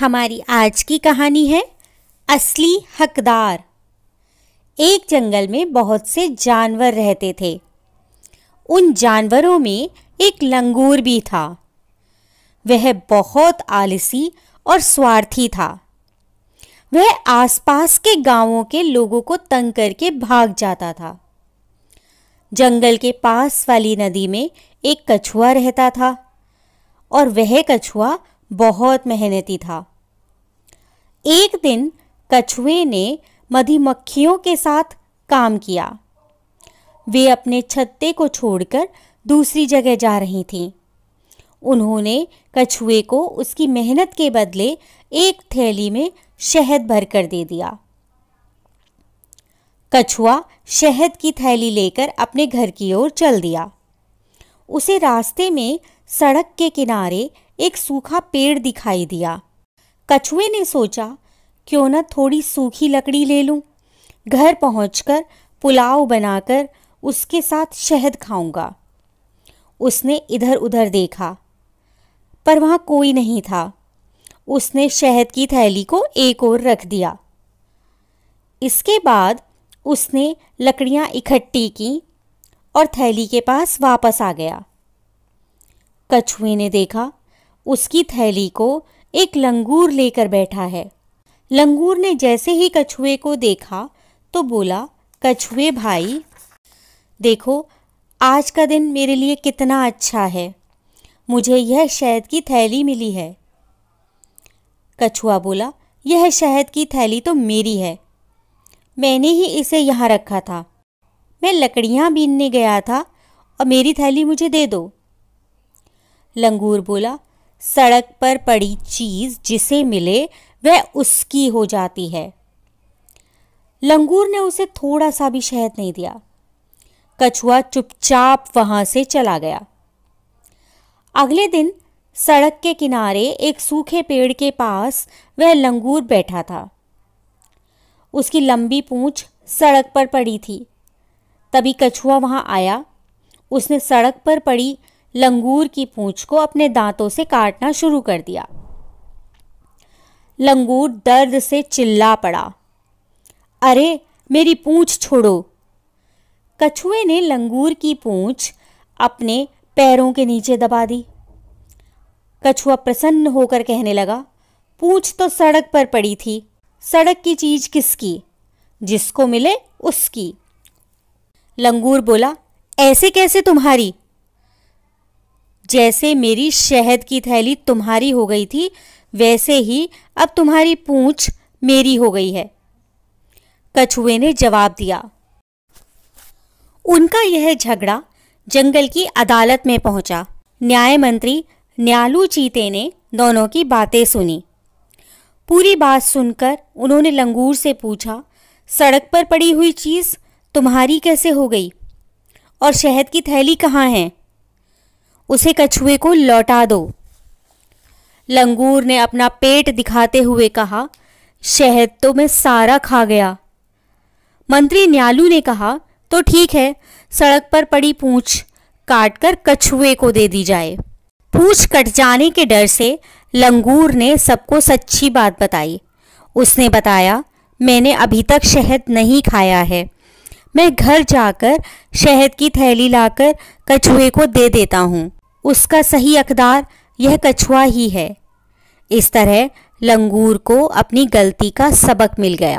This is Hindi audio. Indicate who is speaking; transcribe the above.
Speaker 1: हमारी आज की कहानी है असली हकदार एक जंगल में बहुत से जानवर रहते थे उन जानवरों में एक लंगूर भी था वह बहुत आलसी और स्वार्थी था वह आसपास के गांवों के लोगों को तंग करके भाग जाता था जंगल के पास वाली नदी में एक कछुआ रहता था और वह कछुआ बहुत मेहनती था एक दिन कछुए ने मधुमक्खियों के साथ काम किया वे अपने छत्ते को छोड़कर दूसरी जगह जा रही थीं। उन्होंने कछुए को उसकी मेहनत के बदले एक थैली में शहद भर कर दे दिया कछुआ शहद की थैली लेकर अपने घर की ओर चल दिया उसे रास्ते में सड़क के किनारे एक सूखा पेड़ दिखाई दिया कछुए ने सोचा क्यों न थोड़ी सूखी लकड़ी ले लूं। घर पहुंचकर पुलाव बनाकर उसके साथ शहद खाऊंगा उसने इधर उधर देखा पर वहाँ कोई नहीं था उसने शहद की थैली को एक ओर रख दिया इसके बाद उसने लकड़ियाँ इकट्ठी की और थैली के पास वापस आ गया कछुए ने देखा उसकी थैली को एक लंगूर लेकर बैठा है लंगूर ने जैसे ही कछुए को देखा तो बोला कछुए भाई देखो आज का दिन मेरे लिए कितना अच्छा है मुझे यह शहद की थैली मिली है कछुआ बोला यह शहद की थैली तो मेरी है मैंने ही इसे यहाँ रखा था मैं लकड़ियाँ बीनने गया था और मेरी थैली मुझे दे दो लंगूर बोला सड़क पर पड़ी चीज़ जिसे मिले वह उसकी हो जाती है लंगूर ने उसे थोड़ा सा भी शहद नहीं दिया कछुआ चुपचाप वहां से चला गया अगले दिन सड़क के किनारे एक सूखे पेड़ के पास वह लंगूर बैठा था उसकी लंबी पूंछ सड़क पर पड़ी थी तभी कछुआ वहां आया उसने सड़क पर पड़ी लंगूर की पूंछ को अपने दांतों से काटना शुरू कर दिया लंगूर दर्द से चिल्ला पड़ा अरे मेरी पूंछ छोड़ो कछुए ने लंगूर की पूंछ अपने पैरों के नीचे दबा दी कछुआ प्रसन्न होकर कहने लगा पूंछ तो सड़क पर पड़ी थी सड़क की चीज किसकी जिसको मिले उसकी लंगूर बोला ऐसे कैसे तुम्हारी जैसे मेरी शहद की थैली तुम्हारी हो गई थी वैसे ही अब तुम्हारी पूंछ मेरी हो गई है कछुए ने जवाब दिया उनका यह झगड़ा जंगल की अदालत में पहुंचा न्याय मंत्री न्यालू चीते ने दोनों की बातें सुनी पूरी बात सुनकर उन्होंने लंगूर से पूछा सड़क पर पड़ी हुई चीज़ तुम्हारी कैसे हो गई और शहद की थैली कहाँ है उसे कछुए को लौटा दो लंगूर ने अपना पेट दिखाते हुए कहा शहद तो मैं सारा खा गया मंत्री न्यालू ने कहा तो ठीक है सड़क पर पड़ी पूछ काट कर कछुए को दे दी जाए पूछ कट जाने के डर से लंगूर ने सबको सच्ची बात बताई उसने बताया मैंने अभी तक शहद नहीं खाया है मैं घर जाकर शहद की थैली लाकर कछुए को दे देता हूँ उसका सही अकदार यह कछुआ ही है इस तरह लंगूर को अपनी गलती का सबक मिल गया